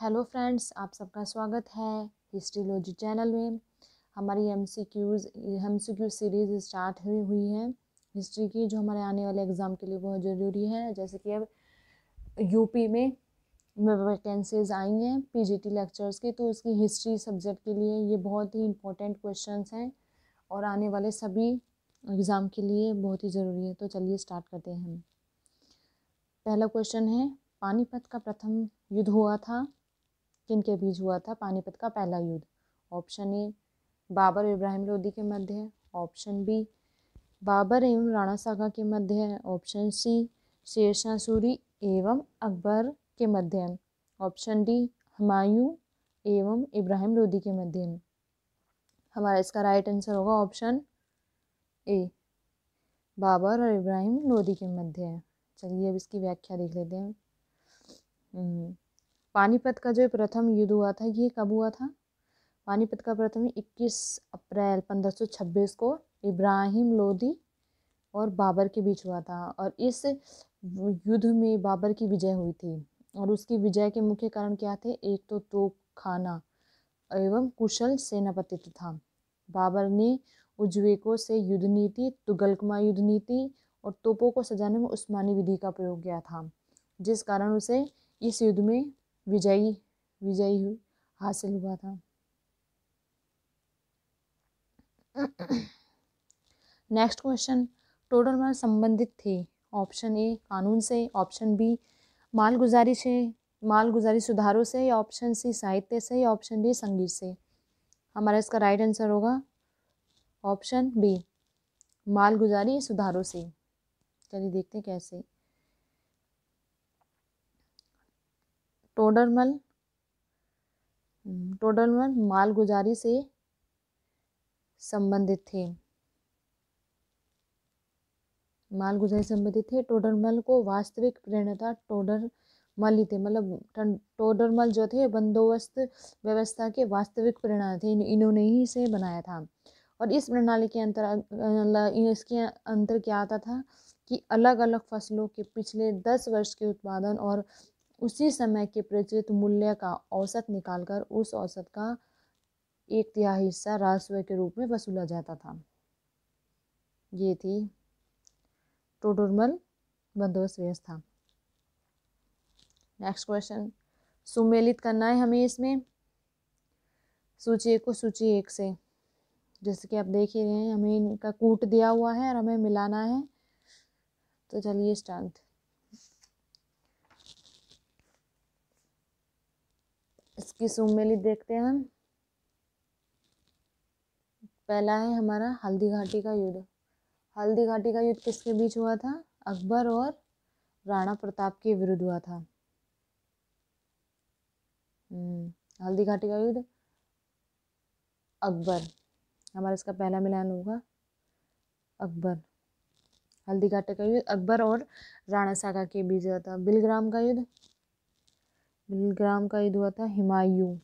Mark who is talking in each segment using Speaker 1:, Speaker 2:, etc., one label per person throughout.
Speaker 1: Hello friends आप सबका स्वागत है हिस्ट्रीलॉजी चैनल में हमारी M C Qs M C Q series start हुई हुई है हिस्ट्री की जो हमारे आने वाले एग्ज़ाम के लिए बहुत ज़रूरी है जैसे कि अब यूपी में वैकेंसीज आई हैं पीजीटी लेक्चर्स की तो उसकी हिस्ट्री सब्जेक्ट के लिए ये बहुत ही इंपॉर्टेंट क्वेश्चंस हैं और आने वाले सभी एग्ज़ाम के लिए बहुत ही ज़रूरी है तो चलिए स्टार्ट करते हैं हम पहला क्वेश्चन है पानीपत का प्रथम युद्ध हुआ था जिनके बीच हुआ था पानीपत का पहला युद्ध ऑप्शन ए बाबर इब्राहिम लोधी के मध्य है ऑप्शन बी बाबर एवं राणा सागा के मध्य है ऑप्शन सी शेरशाह सूरी एवं अकबर के मध्य है ऑप्शन डी हमायूं एवं इब्राहिम लोधी के मध्य है हमारा इसका राइट आंसर होगा ऑप्शन ए बाबर और इब्राहिम लोधी के मध्य है चलिए अब इसकी व्याख्या देख लेते हैं हम्म, पानीपत का जो प्रथम युद्ध हुआ था ये कब हुआ था पानीपत का प्रथम 21 अप्रैल 1526 को इब्राहिम लोदी और बाबर के बीच हुआ था और इस युद्ध में बाबर की विजय हुई थी और उसकी विजय के मुख्य कारण क्या थे एक तो खाना एवं कुशल सेनापतित्व था बाबर ने उज्वेकों से युद्ध नीति तुगलकमा युद्ध नीति और तोपों को सजाने में उस्मानी विधि का प्रयोग किया था जिस कारण उसे इस युद्ध में विजयी विजयी हासिल हुआ था नेक्स्ट क्वेश्चन टोटल माल संबंधित थे ऑप्शन ए कानून से ऑप्शन बी मालगुजारी से मालगुजारी सुधारों से या ऑप्शन सी साहित्य से या ऑप्शन डी संगीत से हमारा इसका राइट आंसर होगा ऑप्शन बी मालगुजारी सुधारों से चलिए देखते हैं कैसे टोडरमल टोडरमल मालगुजारी से संबंधित थे मालगुजारी संबंधित थे टोडरमल को वास्तविक प्रेरणा टोडर मल ही थे मतलब टोडरमल जो थे बंदोबस्त व्यवस्था के वास्तविक प्रेरणा थे इन्होंने ही इसे बनाया था और इस प्रणाली के अंतर इसके अंतर क्या आता था कि अलग अलग फसलों के पिछले दस वर्ष के उत्पादन और उसी समय के प्रचलित मूल्य का औसत निकालकर उस औसत का एक तिहाई हिस्सा राजस्व के रूप में वसूला जाता था ये थी टोडोरमल बंदोबस्त व्यवस्था नेक्स्ट क्वेश्चन सुमेलित करना है हमें इसमें सूची एक को सूची एक से जैसे कि आप देख ही रहे हैं हमें इनका कूट दिया हुआ है और हमें मिलाना है तो चलिए स्टार्ट उसकी सुमेली देखते हैं हम पहला है हमारा हल्दी घाटी का युद्ध हल्दी घाटी का युद्ध किसके बीच हुआ था अकबर और राणा प्रताप के विरुद्ध हुआ था हम्म, हल्दी घाटी का युद्ध अकबर हमारा इसका पहला मिलान होगा अकबर हल्दी घाटी का युद्ध अकबर और राणा सागा के बीच हुआ था बिलग्राम का युद्ध बिलग्राम का युद्ध हुआ था हिमायूं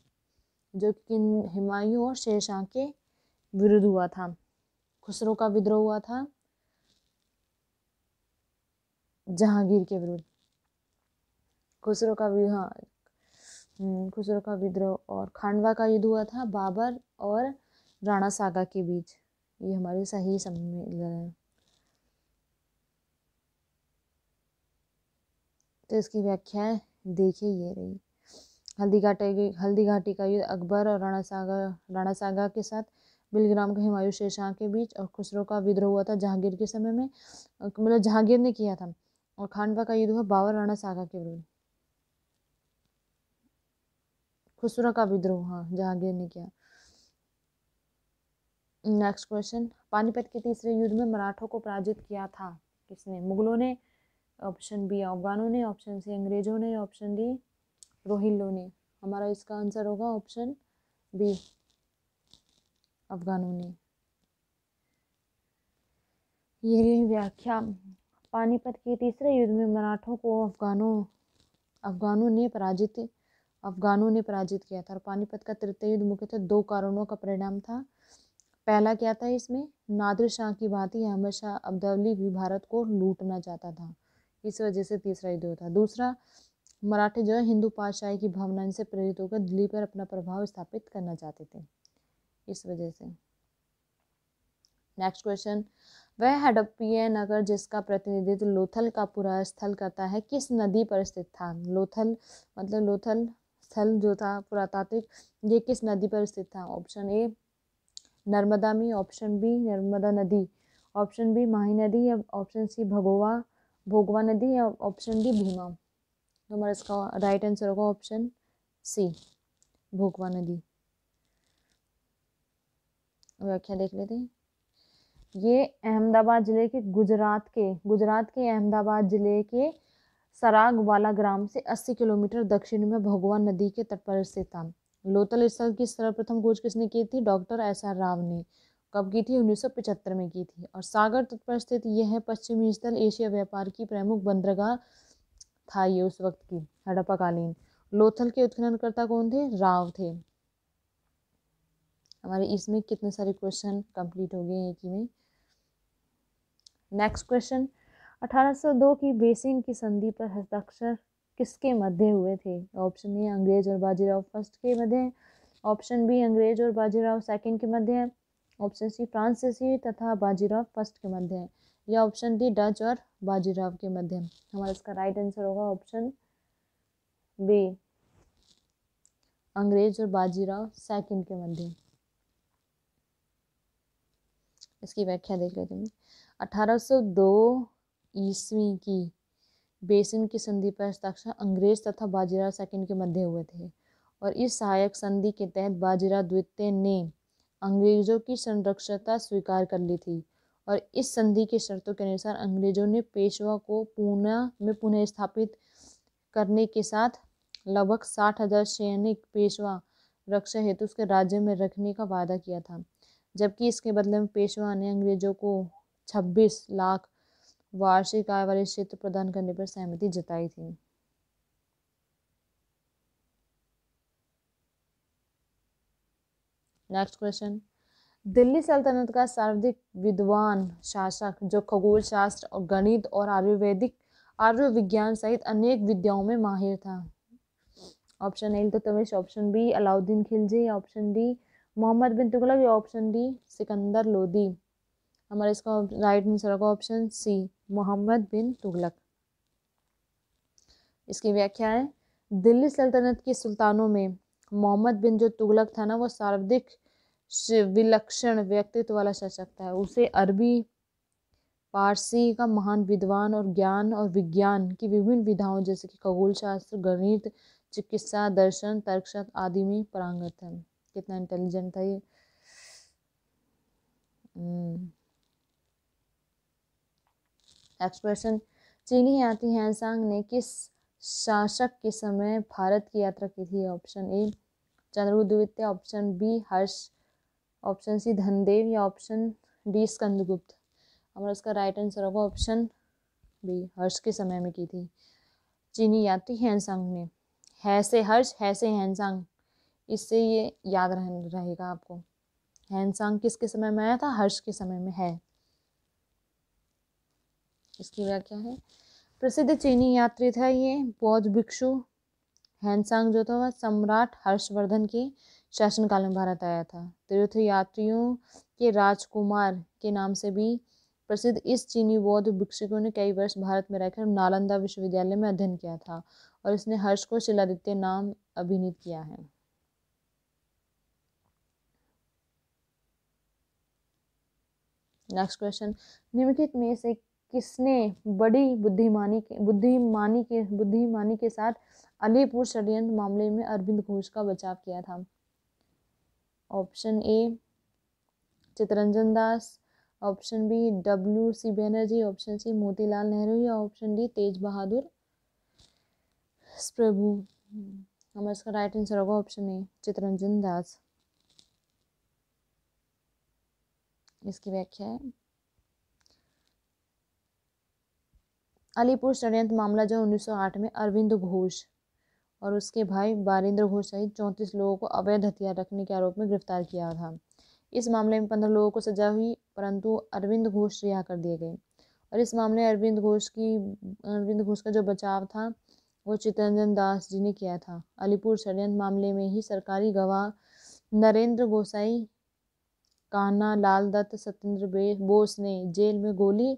Speaker 1: जो किन हिमायूं और शेरशाह के विरुद्ध हुआ था खुसरो का विद्रोह हुआ था जहांगीर के विरुद्ध खुसरो का हाँ, हम्म, खुसरो का विद्रोह और खांडवा का युद्ध हुआ था बाबर और राणा सागा के बीच ये हमारे सही सम्मेलन है तो इसकी व्याख्या है देखे ये रही हल्दी घाटी की हल्दी घाटी का युद्ध अकबर और राणा सागा राणा सागा के साथ बिलग्राम का हुमायूं शेरशाह के बीच और खुसरो का विद्रोह हुआ था जहांगीर के समय में मतलब जहांगीर ने किया था और खानवा का युद्ध हुआ बाबर राणा सागा के विरुद्ध खुसरो का विद्रोह हाँ जहांगीर ने किया नेक्स्ट क्वेश्चन पानीपत के तीसरे युद्ध में मराठों को पराजित किया था किसने मुगलों ने ऑप्शन बी अफगानों ने ऑप्शन सी अंग्रेज़ों ने ऑप्शन डी रोहिलो ने हमारा इसका आंसर होगा ऑप्शन बी अफगानों ने ये व्याख्या पानीपत के तीसरे युद्ध में मराठों को अफगानों अफगानों ने पराजित अफगानों ने पराजित किया था और पानीपत का तृतीय युद्ध मुख्यतः दो कारणों का परिणाम था पहला क्या था इसमें नादिर शाह की भांति अहमद शाह अब्दौली भी भारत को लूटना चाहता था इस वजह से तीसरा युद्ध होता दूसरा मराठे जो है हिंदू पातशाही की भावना से प्रेरित होकर दिल्ली पर अपना प्रभाव स्थापित करना चाहते थे इस वजह से नेक्स्ट क्वेश्चन वह हडप्पीय नगर जिसका प्रतिनिधित्व लोथल का पूरा स्थल करता है किस नदी पर स्थित था लोथल मतलब लोथल स्थल जो था पुरातात्विक ये किस नदी पर स्थित था ऑप्शन ए नर्मदा में ऑप्शन बी नर्मदा नदी ऑप्शन बी माही नदी या ऑप्शन सी भगोवा भोगवा नदी या ऑप्शन डी भीमा तो हमारा इसका राइट आंसर होगा ऑप्शन सी भोगवा नदी व्याख्या देख लेते हैं ये अहमदाबाद ज़िले के गुजरात के गुजरात के अहमदाबाद ज़िले के सराग वाला ग्राम से 80 किलोमीटर दक्षिण में भगवान नदी के तट पर स्थित था लोतल स्थल की सर्वप्रथम खोज किसने की थी डॉक्टर एस आर राव ने कब की थी पिछहत्तर में की थी और सागर तट पर स्थित यह है पश्चिमी स्थल एशिया व्यापार की प्रमुख बंदरगाह था ये उस वक्त की हड़प्पाकालीन लोथल के उत्खननकर्ता कौन थे राव थे हमारे इसमें कितने सारे क्वेश्चन कंप्लीट हो गए हैं कि में नेक्स्ट क्वेश्चन 1802 की बेसिंग की संधि पर हस्ताक्षर किसके मध्य हुए थे ऑप्शन ए अंग्रेज और बाजीराव फर्स्ट के मध्य ऑप्शन बी अंग्रेज और बाजीराव सेकंड के मध्य ऑप्शन सी फ्रांसीसी तथा बाजीराव फर्स्ट के मध्य है या ऑप्शन डी डच और बाजीराव के मध्य हमारा इसका राइट आंसर होगा ऑप्शन बी अंग्रेज और बाजीराव सेकंड के मध्य इसकी व्याख्या देख लेते हैं 1802 ईस्वी की बेसिन की संधि पर हस्ताक्षर अंग्रेज तथा बाजीराव सेकंड के मध्य हुए थे और इस सहायक संधि के तहत बाजीराव द्वितीय ने अंग्रेज़ों की संरक्षता स्वीकार कर ली थी और इस संधि की शर्तों के अनुसार अंग्रेज़ों ने पेशवा को पूना में पुनः स्थापित करने के साथ लगभग साठ हजार सैनिक पेशवा रक्षा हेतु उसके राज्य में रखने का वादा किया था जबकि इसके बदले में पेशवा ने अंग्रेज़ों को छब्बीस लाख वार्षिक आय वाले क्षेत्र प्रदान करने पर सहमति जताई थी नेक्स्ट क्वेश्चन दिल्ली सल्तनत का सर्वाधिक विद्वान शासक जो खगोल शास्त्र और गणित और आयुर्वेदिक आयुर्विज्ञान सहित अनेक विद्याओं में माहिर था ऑप्शन ए तो तमेश ऑप्शन बी अलाउद्दीन खिलजी या ऑप्शन डी मोहम्मद बिन तुगलक या ऑप्शन डी सिकंदर लोदी हमारे इसका राइट आंसर होगा ऑप्शन सी मोहम्मद बिन तुगलक इसकी व्याख्या है दिल्ली सल्तनत के सुल्तानों में मोहम्मद बिन जो तुगलक था ना वो सर्वाधिक विलक्षण व्यक्तित्व वाला शासक था उसे अरबी पारसी का महान विद्वान और ज्ञान और विज्ञान की विभिन्न विधाओं जैसे कि खगोल शास्त्र गणित चिकित्सा दर्शन तर्कशास्त्र आदि में पारंगत था कितना इंटेलिजेंट था ये एक्सप्रेशन हम्म। चीनी यात्री हैंसांग ने किस शासक के समय भारत की यात्रा की थी ऑप्शन ए चंद्रगुप्त द्वितीय option B Harsha option C Dhanadeva या ऑप्शन डी स्कंदगुप्त हमारा इसका राइट आंसर होगा ऑप्शन बी हर्ष के समय में की थी चीनी यात्री हैंसांग ने है से हर्ष है से हैंसांग इससे ये याद रह रहेगा आपको हैंसांग किसके समय में आया था हर्ष के समय में है इसकी व्याख्या है प्रसिद्ध चीनी यात्री था ये बौद्ध भिक्षु हैंसांग जो था वह सम्राट हर्षवर्धन के शासनकाल में भारत आया था तीर्थ यात्रियों के राजकुमार के नाम से भी प्रसिद्ध इस चीनी बौद्ध भिक्षुकों ने कई वर्ष भारत में रहकर नालंदा विश्वविद्यालय में अध्ययन किया था और इसने हर्ष को शिलादित्य नाम अभिनीत किया है नेक्स्ट क्वेश्चन निम्नलिखित में से किसने बड़ी बुद्धिमानी के बुद्धिमानी के बुद्धिमानी के साथ अलीपुर षडयंत्र मामले में अरविंद घोष का बचाव किया था option A Chittaranjan Das option B W C Banerjee option C Motilal Nehru या ऑप्शन डी तेज बहादुर प्रभु हमारे इसका राइट आंसर होगा ऑप्शन ए चितरंजन दास इसकी व्याख्या है अलीपुर षडयंत्र मामला जो आठ में अरविंद घोष और उसके भाई बारिंद्र घोष सहित चौंतीस लोगों को अवैध हथियार रखने के आरोप में गिरफ्तार किया था इस मामले में पंद्रह लोगों को सजा हुई परंतु अरविंद घोष रिहा कर दिए गए और इस मामले में अरविंद घोष की अरविंद घोष का जो बचाव था वो चितरंजन दास जी ने किया था अलीपुर षडयंत्र मामले में ही सरकारी गवाह नरेंद्र गोसाई कान्हा लाल दत्त सत्येंद्र बोस ने जेल में गोली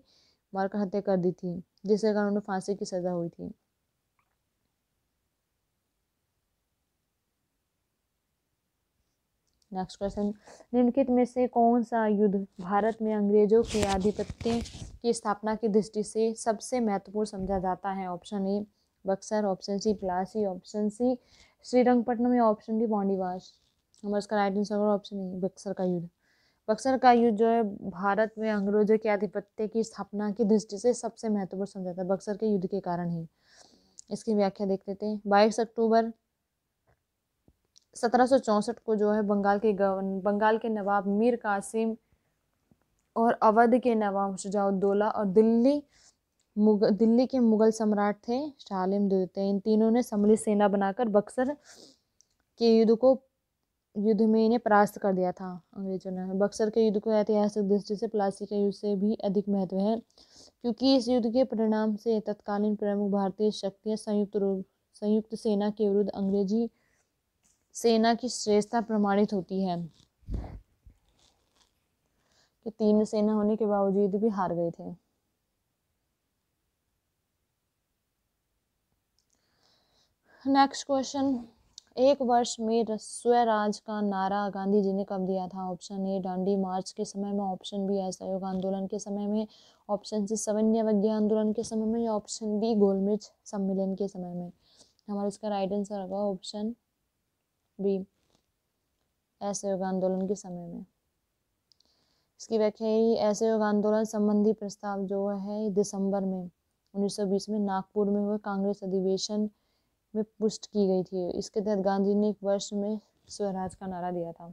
Speaker 1: मारकर हत्या कर दी थी जिसके कारण उन्हें फांसी की सज़ा हुई थी नेक्स्ट क्वेश्चन निम्नलिखित में से कौन सा युद्ध भारत में अंग्रेजों के आधिपत्य की स्थापना की दृष्टि से सबसे महत्वपूर्ण समझा जाता है option A Buxar option C Plassey option C Srirangapatnam या ऑप्शन डी बॉन्डीवास हमारे इसका right answer option A Buxar का युद्ध बक्सर का युद्ध जो है भारत में अंग्रेजों के आधिपत्य की स्थापना की दृष्टि से सबसे महत्वपूर्ण समझा जाता है बक्सर के युद्ध के कारण ही इसकी व्याख्या देख लेते हैं बाईस अक्टूबर सत्रह को जो है बंगाल के गवर्न बंगाल के नवाब मीर कासिम और अवध के नवाब शुजाउद्दौला और दिल्ली मुग दिल्ली के मुगल सम्राट थे शालिम द्वितीय इन तीनों ने सम्मिलित सेना बनाकर बक्सर के युद्ध को युद्ध में इन्हें परास्त कर दिया था अंग्रेजों ने बक्सर के युद्ध को ऐतिहासिक दृष्टि से प्लासी के युद्ध से भी अधिक महत्व है क्योंकि इस युद्ध के परिणाम से तत्कालीन प्रमुख भारतीय शक्तियां संयुक्त रूप संयुक्त सेना के विरुद्ध अंग्रेजी सेना की श्रेष्ठता प्रमाणित होती है कि तीन सेना होने के बावजूद भी हार गए थे नेक्स्ट क्वेश्चन एक वर्ष में स्वराज का नारा गांधी जी ने कब दिया था ऑप्शन ए डांडी मार्च के समय में ऑप्शन बी असहयोग आंदोलन के समय में ऑप्शन सी सवन्य अवज्ञा आंदोलन के समय में या ऑप्शन डी गोलमिर्च सम्मेलन के समय में हमारा इसका राइट आंसर होगा ऑप्शन बी असहयोग आंदोलन के समय में इसकी व्याख्या यही असहयोग आंदोलन संबंधी प्रस्ताव जो है दिसंबर में 1920 में नागपुर में हुए कांग्रेस अधिवेशन में पुष्ट की गई थी इसके तहत गांधी ने एक वर्ष में स्वराज का नारा दिया था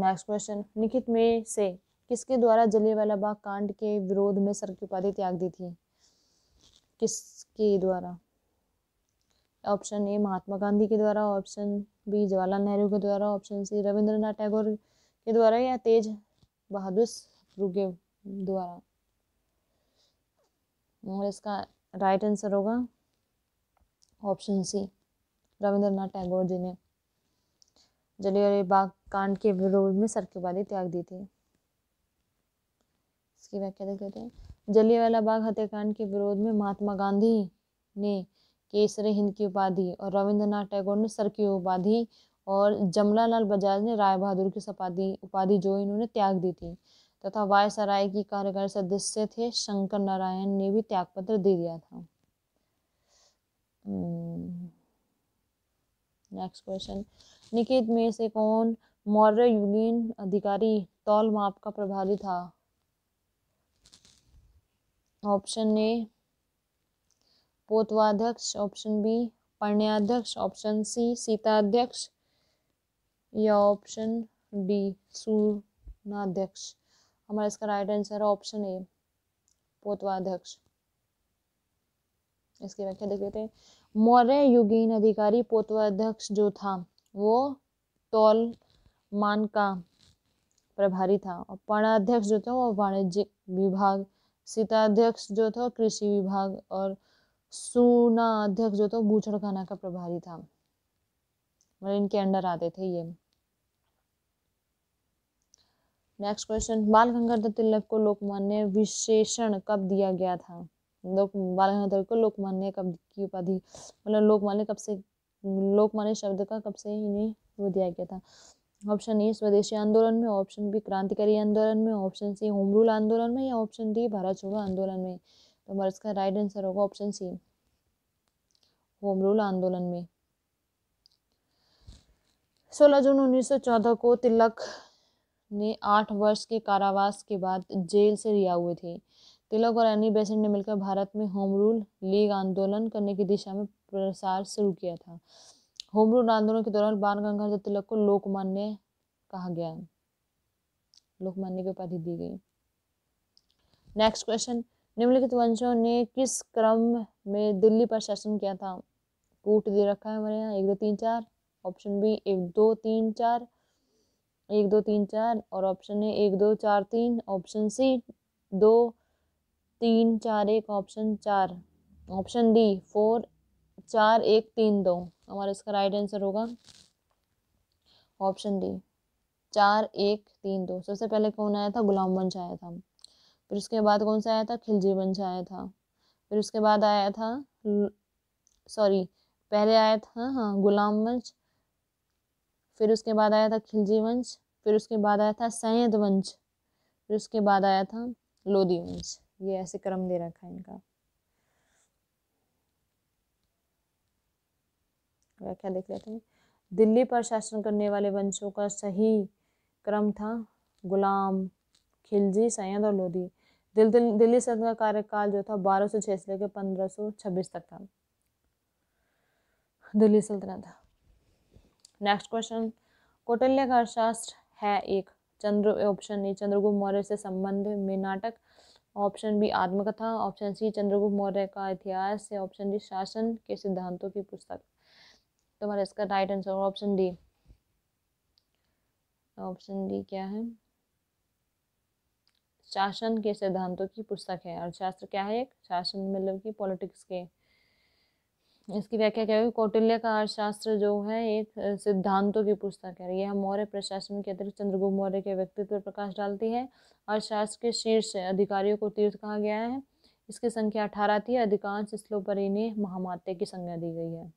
Speaker 1: नेक्स्ट क्वेश्चन निखित में से किसके द्वारा जलियावाला बाग कांड के विरोध में सर की उपाधि त्याग दी थी किसके द्वारा ऑप्शन ए महात्मा गांधी के द्वारा ऑप्शन बी जवाहरलाल नेहरू के द्वारा ऑप्शन सी रविंद्रनाथ टैगोर के द्वारा या तेज बहादुर रुगे द्वारा और इसका राइट आंसर होगा option C Rabindranath Tagore ji ने बाग कांड के विरोध में सर के बाली त्याग दी थी इसकी व्याख्या देख लेते हैं जलियांवाला बाग हत्याकांड के विरोध में महात्मा गांधी ने केसरे हिंद की उपाधि और रविंद्रनाथ टैगोर ने सर की उपाधि और जमला लाल बजाज ने राय बहादुर की सपाधि उपाधि जो इन्होंने त्याग दी थी तथा वायसराय की कार्यकार सदस्य थे शंकर नारायण ने भी त्यागपत्र दे दिया था नेक्स्ट हम्म, क्वेश्चन निकेत में से कौन मौर्य युगीन अधिकारी तौल माप का प्रभारी था ऑप्शन ए पोतवाध्यक्ष ऑप्शन बी पर्ण्याध्यक्ष ऑप्शन सी सीताध्यक्ष या ऑप्शन डी सूर्णाध्यक्ष हमारा इसका राइट आंसर है ऑप्शन ए पोतवाध्यक्ष इसकी व्याख्या देख लेते हैं मौर्य युगीन अधिकारी पोतवाध्यक्ष जो था वो तौल मान का प्रभारी था और पणाध्यक्ष जो था वो वाणिज्य विभाग सीता अध्यक्ष जो था कृषि विभाग और सूना अध्यक्ष जो था बूचड़खाना का प्रभारी था मतलब इनके अंडर आते थे ये नेक्स्ट क्वेश्चन बाल गंगाधर तिलक को लोकमान्य विशेषण कब दिया गया था लोक बाल गंगाधर को लोकमान्य कब की उपाधि मतलब लोकमान्य कब से लोकमान्य शब्द का कब से इन्हें वो दिया गया था ऑप्शन ए स्वदेशी आंदोलन में ऑप्शन बी क्रांतिकारी आंदोलन में ऑप्शन सी होम रूल आंदोलन में या ऑप्शन डी भारत छोड़ो आंदोलन में तो हमारा इसका राइट आंसर होगा ऑप्शन सी होम रूल आंदोलन में सोलह जून 1914 को तिलक ने आठ वर्ष के कारावास के बाद जेल से रिहा हुए थे तिलक और एनी बेसेंट ने मिलकर भारत में होम रूल लीग आंदोलन करने की दिशा में प्रसार शुरू किया था होम रूल आंदोलन के दौरान बाल गंगाधर तिलक को लोकमान्य कहा गया लोकमान्य की उपाधि दी गई नेक्स्ट क्वेश्चन निम्नलिखित वंशों ने किस क्रम में दिल्ली पर शासन किया था कूट दे रखा है हमारे यहाँ एक दो तीन चार ऑप्शन बी एक दो तीन चार एक दो तीन चार और ऑप्शन ए एक दो चार तीन ऑप्शन सी दो तीन चार एक ऑप्शन चार ऑप्शन डी फोर चार एक तीन दो हमारा इसका राइट आंसर होगा ऑप्शन डी चार एक तीन दो सबसे पहले कौन आया था गुलाम वंश आया था फिर उसके बाद कौन सा आया था खिलजी वंश आया था फिर उसके बाद आया था सॉरी पहले आया था हाँ गुलाम वंश फिर उसके बाद आया था खिलजी वंश फिर उसके बाद आया था सैयद वंश फिर उसके बाद आया था लोधी वंश ये ऐसे क्रम दे रखा है इनका व्याख्या देख लेते हैं दिल्ली पर शासन करने वाले वंशों का सही क्रम था गुलाम खिलजी सैयद और लोधी दिल, दिल, दिल्ली सल्तनत का कार्यकाल जो था बारह सौ छह से लेकर पंद्रह सौ छब्बीस तक था दिल्ली सल्तनत नेक्स्ट क्वेश्चन कौटल्य का अर्थशास्त्र है एक चंद्र ऑप्शन ए चंद्रगुप्त मौर्य से संबंध में नाटक ऑप्शन बी आत्मकथा ऑप्शन सी चंद्रगुप्त मौर्य का इतिहास या ऑप्शन डी शासन के सिद्धांतों की पुस्तक तो हमारा इसका right answer option D option D क्या है शासन के सिद्धांतों की पुस्तक है और शास्त्र क्या है एक शासन मतलब कि पॉलिटिक्स के इसकी व्याख्या क्या हुई कौटिल्य का अर्थशास्त्र जो है एक सिद्धांतों की पुस्तक है यह मौर्य प्रशासन के अतिरिक्त चंद्रगुप्त मौर्य के व्यक्तित्व पर प्रकाश डालती है अर्थशास्त्र के शीर्ष अधिकारियों को तीर्थ कहा गया है इसकी संख्या अठारह थी अधिकांश स्थलों पर इन्हें महामात्य की संज्ञा दी गई है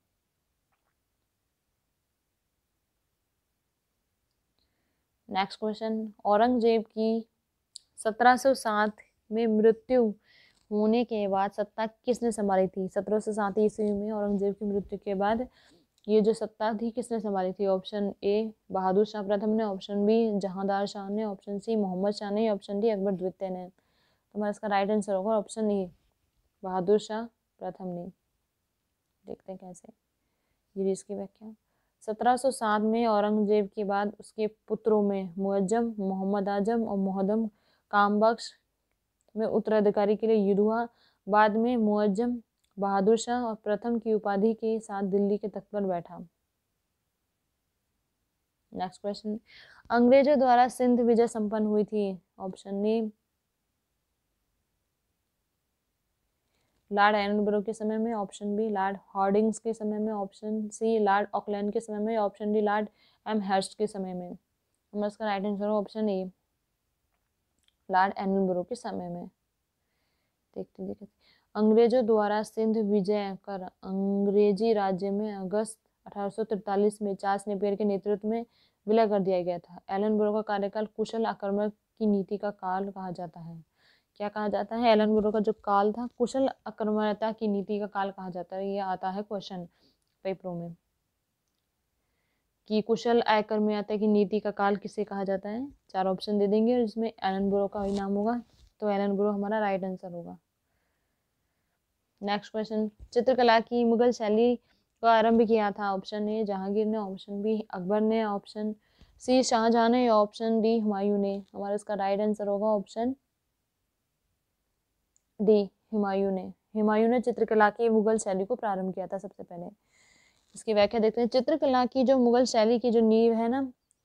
Speaker 1: नेक्स्ट क्वेश्चन औरंगजेब की सात में मृत्यु होने के बाद सत्ता किसने संभाली थी सत्रह सौ सात ईस्वी में औरंगजेब की मृत्यु के बाद ये जो सत्ता थी किसने संभाली थी ऑप्शन ए बहादुर शाह प्रथम ने ऑप्शन बी जहांदार शाह ने ऑप्शन सी मोहम्मद शाह ने ऑप्शन डी अकबर द्वितीय ने तो हमारा इसका राइट आंसर होगा ऑप्शन ई बहादुर शाह प्रथम ने देखते हैं कैसे ये इसकी व्याख्या सात में औरंगजेब के बाद उसके पुत्रों में मुअज्जम मोहम्मद आजम और मोहदम कामबख्श में उत्तराधिकारी के लिए युद्ध हुआ बाद में मुआजम बहादुर शाह और प्रथम की उपाधि के साथ दिल्ली के तख्त पर बैठा नेक्स्ट क्वेश्चन अंग्रेजों द्वारा सिंध विजय संपन्न हुई थी ऑप्शन ए लॉर्ड एनबरो के समय में ऑप्शन बी लॉर्ड हॉर्डिंग्स के समय में ऑप्शन सी लॉर्ड ऑकलैंड के समय में option D lord Amherst के समय में हमारा इसका right answer option A lord Ellenborough के समय में देखते देखते अंग्रेजों द्वारा सिंध विजय कर अंग्रेजी राज्य में अगस्त 1843 में चार्ल्स नेपियर के नेतृत्व में विलय कर दिया गया था एलनबरो का कार्यकाल कुशल आक्रमण की नीति का काल कहा जाता है क्या कहा जाता है एलन ब्रो का जो काल था कुशल आक्रमणता की नीति का काल कहा जाता है ये आता है क्वेश्चन पेपरों में कि कुशल आयकर में आता है कि नीति का काल किसे कहा जाता है चार ऑप्शन दे देंगे और इसमें एलन ब्रो का ही नाम होगा तो एलन ब्रो हमारा राइट आंसर होगा नेक्स्ट क्वेश्चन चित्रकला की मुगल शैली का आरंभ किया था ऑप्शन ए जहांगीर ने ऑप्शन बी अकबर ने ऑप्शन सी शाहजहां ने ऑप्शन डी हुमायूं ने हमारा इसका राइट आंसर होगा ऑप्शन डी हुमायूं ने हुमायूं ने चित्रकला की मुगल शैली को प्रारंभ किया था सबसे पहले इसकी व्याख्या देखते हैं चित्रकला की जो मुगल शैली की जो नींव है ना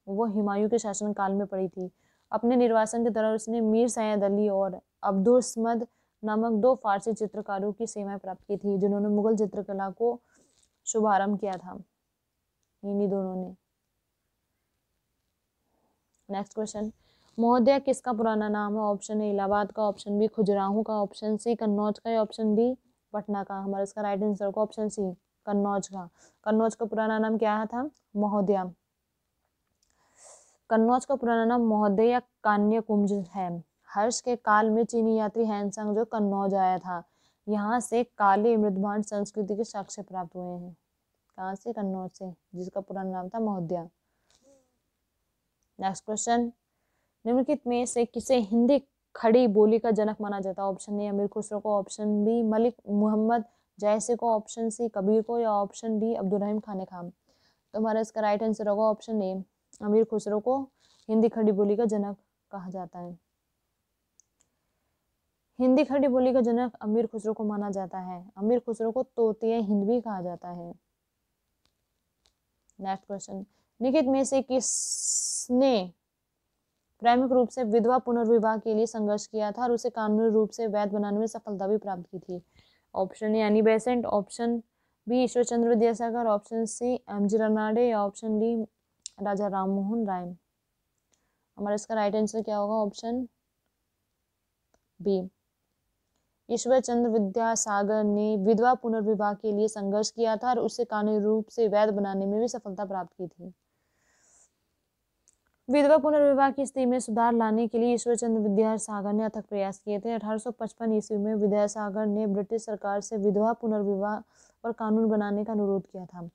Speaker 1: वो हुमायूं के शासनकाल में पड़ी थी अपने निर्वासन के दौरान उसने मीर सैद अली और अब्दुलसमद नामक दो फारसी चित्रकारों की सेवाएं प्राप्त की थी जिन्होंने मुगल चित्रकला को शुभारंभ किया था इन्हीं दोनों ने नेक्स्ट क्वेश्चन महोदय किसका पुराना नाम है ऑप्शन ए इलाहाबाद का ऑप्शन बी खुजराहू का ऑप्शन सी कन्नौज का ऑप्शन डी पटना का हमारा इसका राइट आंसर होगा ऑप्शन सी कन्नौज का कन्नौज का पुराना नाम क्या था महोदया कन्नौज का पुराना नाम महोदय या कान्य कुंज है हर्ष के काल में चीनी यात्री हैंसंग जो कन्नौज आया था यहाँ से काले मृदभान संस्कृति के साक्ष्य प्राप्त हुए हैं कहाँ से कन्नौज से जिसका पुराना नाम था महोदया नेक्स्ट क्वेश्चन निम्नलिखित में से किसे हिंदी खड़ी बोली का जनक माना जाता है ऑप्शन ए अमीर खुसरो को ऑप्शन बी मलिक मोहम्मद जैसे को ऑप्शन सी कबीर को या ऑप्शन डी अब्दुलरहीम खान खान तो हमारा इसका राइट आंसर होगा ऑप्शन ए अमीर खुसरो को हिंदी खड़ी बोली का जनक कहा जाता है हिंदी खड़ी बोली का जनक अमीर खुसरो को माना जाता है अमीर खुसरो को तोतिया हिंद भी कहा जाता है नेक्स्ट क्वेश्चन निखित में से किसने प्राथमिक रूप से विधवा पुनर्विवाह के लिए संघर्ष किया था और उसे कानूनी रूप से वैध बनाने में सफलता भी प्राप्त की थी option A Annie Besant option B Ishwar Chandra Vidyasagar option C M G Ranade option D Raja Ram Mohan Roy हमारा इसका राइट आंसर क्या होगा ऑप्शन बी ईश्वर चंद्र विद्यासागर ने विधवा पुनर्विवाह के लिए संघर्ष किया था और उसे कानूनी रूप से वैध बनाने में भी सफलता प्राप्त की थी विधवा पुनर्विवाह की स्थिति में सुधार लाने के लिए ईश्वरचंद्र विद्यासागर ने अथक प्रयास किए थे 1855 ईस्वी में विद्यासागर ने ब्रिटिश सरकार से विधवा पुनर्विवाह पर कानून बनाने का अनुरोध किया था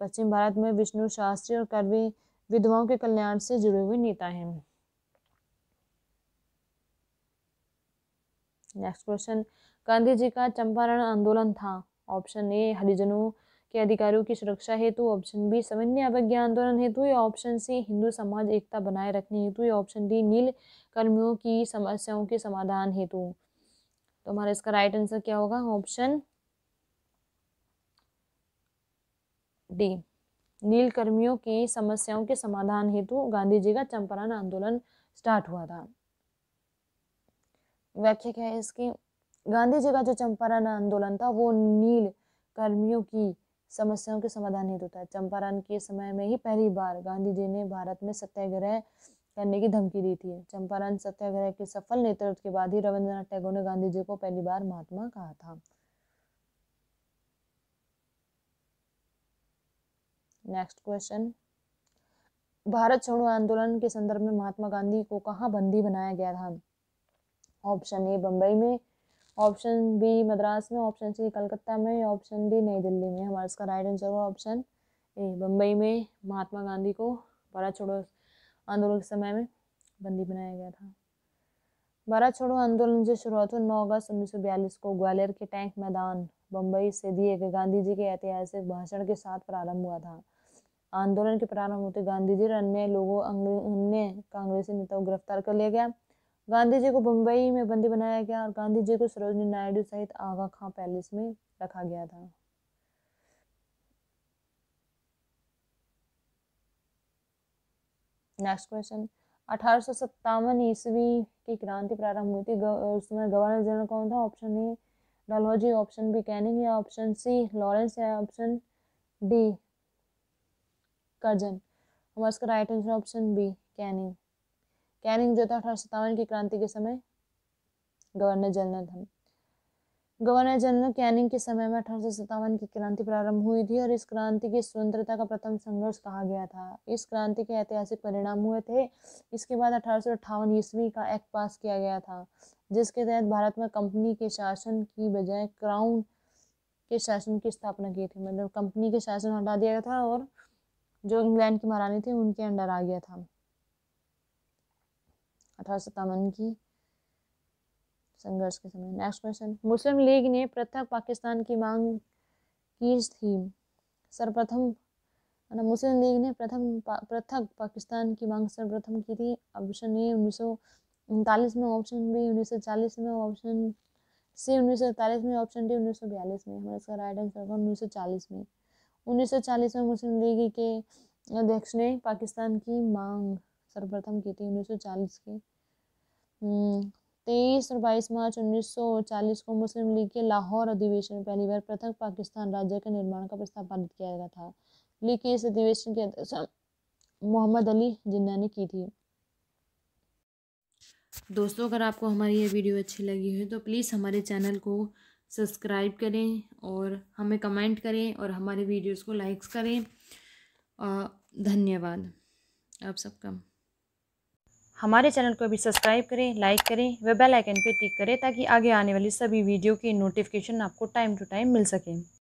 Speaker 1: पश्चिम भारत में विष्णु शास्त्री और कर्वी विधवाओं के कल्याण से जुड़े हुए नेता हैं नेक्स्ट क्वेश्चन गांधी जी का चंपारण आंदोलन था ऑप्शन ए हरिजनों के अधिकारों की सुरक्षा हेतु ऑप्शन बी समन्वय अवज्ञा आंदोलन हेतु या ऑप्शन सी हिंदू समाज एकता बनाए रखने हेतु या ऑप्शन डी नील कर्मियों की समस्याओं के समाधान हेतु तो हमारा इसका राइट आंसर क्या होगा ऑप्शन डी नील कर्मियों की समस्याओं के समाधान हेतु गांधी जी का चंपारण आंदोलन स्टार्ट हुआ था व्याख्या क्या है इसकी गांधी जी का जो चंपारण आंदोलन था वो नील कर्मियों की समस्याओं के समाधान हेतु था चंपारण के समय में ही पहली बार गांधी जी ने भारत में सत्याग्रह करने की धमकी दी थी चंपारण सत्याग्रह के सफल नेतृत्व के बाद ही रविंद्रनाथ टैगोर ने गांधी जी को पहली बार महात्मा कहा था नेक्स्ट क्वेश्चन भारत छोड़ो आंदोलन के संदर्भ में महात्मा गांधी को कहाँ बंदी बनाया गया था ऑप्शन ए बंबई में ऑप्शन बी मद्रास में ऑप्शन सी कलकत्ता में ऑप्शन डी नई दिल्ली में हमारा इसका राइट आंसर होगा ऑप्शन ए बम्बई में महात्मा गांधी को भारत छोड़ो आंदोलन के समय में बंदी बनाया गया था भारत छोड़ो आंदोलन जो शुरुआत हुई नौ अगस्त उन्नीस सौ बयालीस को ग्वालियर के टैंक मैदान बम्बई से दिए गए गांधी जी के ऐतिहासिक भाषण के साथ प्रारंभ हुआ था आंदोलन के प्रारंभ होते गांधी जी और अन्य लोगों अन्य कांग्रेसी नेताओं को गिरफ्तार कर लिया गया गांधी जी को बम्बई में बंदी बनाया गया और गांधी जी को सरोजनी नायडू सहित आगा खां पैलेस में रखा गया था नेक्स्ट क्वेश्चन अठारह ईस्वी की क्रांति प्रारंभ हुई थी उस समय गवर्नर जनरल कौन था option A Dalhousie option B Canning या ऑप्शन सी लॉरेंस या ऑप्शन डी कर्जन हमारा इसका right answer option B Canning Canning जो था अठारह सत्तावन की क्रांति के समय गवर्नर जनरल था गवर्नर जनरल कैनिंग के समय में अठारह सौ सत्तावन की क्रांति प्रारंभ हुई थी और इस क्रांति की स्वतंत्रता का प्रथम संघर्ष कहा गया था इस क्रांति के ऐतिहासिक परिणाम हुए थे इसके बाद अठारह सौ अट्ठावन ईस्वी का एक्ट पास किया गया था जिसके तहत भारत में कंपनी के शासन की बजाय क्राउन के शासन की स्थापना की थी मतलब कंपनी के शासन हटा दिया गया था और जो इंग्लैंड की महारानी थी उनके अंडर आ गया था अठारह की संघर्ष के समय नेक्स्ट क्वेश्चन मुस्लिम लीग ने पृथक पाकिस्तान की मांग की थी सर्वप्रथम मुस्लिम लीग ने प्रथम पृथक पा, पाकिस्तान की मांग सर्वप्रथम की थी ऑप्शन ए उन्नीस में ऑप्शन बी उन्नीस में ऑप्शन सी उन्नीस में ऑप्शन डी उन्नीस में हमारा इसका राइट आंसर होगा उन्नीस में 1940 में मुस्लिम लीग के अध्यक्ष ने पाकिस्तान की मांग सर्वप्रथम की थी 1940 के हम्म, तेईस और बाईस मार्च 1940 को मुस्लिम लीग के लाहौर अधिवेशन में पहली बार पृथक पाकिस्तान राज्य के निर्माण का प्रस्ताव पारित किया गया था लीग के इस अधिवेशन की अध्यक्षता मोहम्मद अली जिन्ना ने की थी दोस्तों अगर आपको हमारी ये वीडियो अच्छी लगी हो तो प्लीज़ हमारे चैनल को सब्सक्राइब करें और हमें कमेंट करें और हमारे वीडियोज़ को लाइक्स करें धन्यवाद आप सबका हमारे चैनल को भी सब्सक्राइब करें लाइक करें व बेल आइकन पर टिक करें ताकि आगे आने वाली सभी वीडियो की नोटिफिकेशन आपको टाइम टू टाइम मिल सके